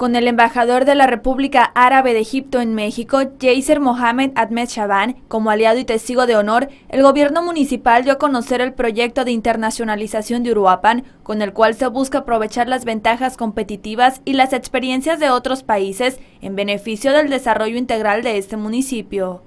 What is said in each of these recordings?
con el embajador de la República Árabe de Egipto en México, Jaser Mohamed Ahmed Shaban, como aliado y testigo de honor, el gobierno municipal dio a conocer el proyecto de internacionalización de Uruapan, con el cual se busca aprovechar las ventajas competitivas y las experiencias de otros países en beneficio del desarrollo integral de este municipio.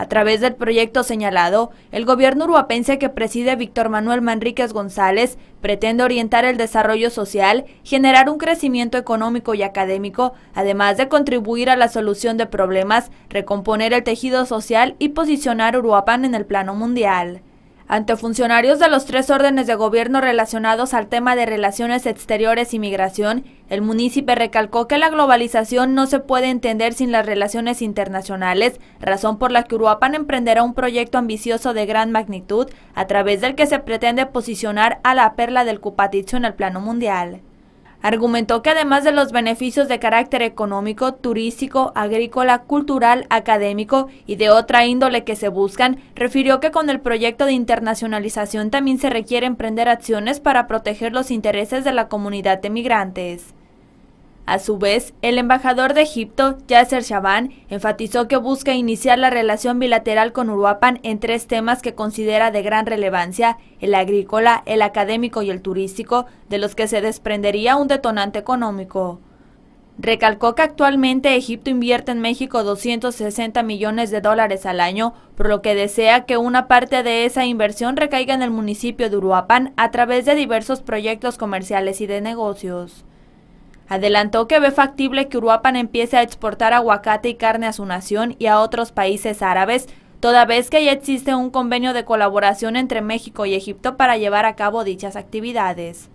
A través del proyecto señalado, el gobierno uruapense que preside Víctor Manuel Manríquez González pretende orientar el desarrollo social, generar un crecimiento económico y académico, además de contribuir a la solución de problemas, recomponer el tejido social y posicionar Uruapan en el plano mundial ante funcionarios de los tres órdenes de gobierno relacionados al tema de relaciones exteriores y migración, el municipio recalcó que la globalización no se puede entender sin las relaciones internacionales, razón por la que Uruapan emprenderá un proyecto ambicioso de gran magnitud, a través del que se pretende posicionar a la perla del Cupaticho en el plano mundial. Argumentó que además de los beneficios de carácter económico, turístico, agrícola, cultural, académico y de otra índole que se buscan, refirió que con el proyecto de internacionalización también se requiere emprender acciones para proteger los intereses de la comunidad de migrantes. A su vez, el embajador de Egipto, Yasser Shaban, enfatizó que busca iniciar la relación bilateral con Uruapan en tres temas que considera de gran relevancia, el agrícola, el académico y el turístico, de los que se desprendería un detonante económico. Recalcó que actualmente Egipto invierte en México 260 millones de dólares al año, por lo que desea que una parte de esa inversión recaiga en el municipio de Uruapan a través de diversos proyectos comerciales y de negocios. Adelantó que ve factible que Uruapan empiece a exportar aguacate y carne a su nación y a otros países árabes, toda vez que ya existe un convenio de colaboración entre México y Egipto para llevar a cabo dichas actividades.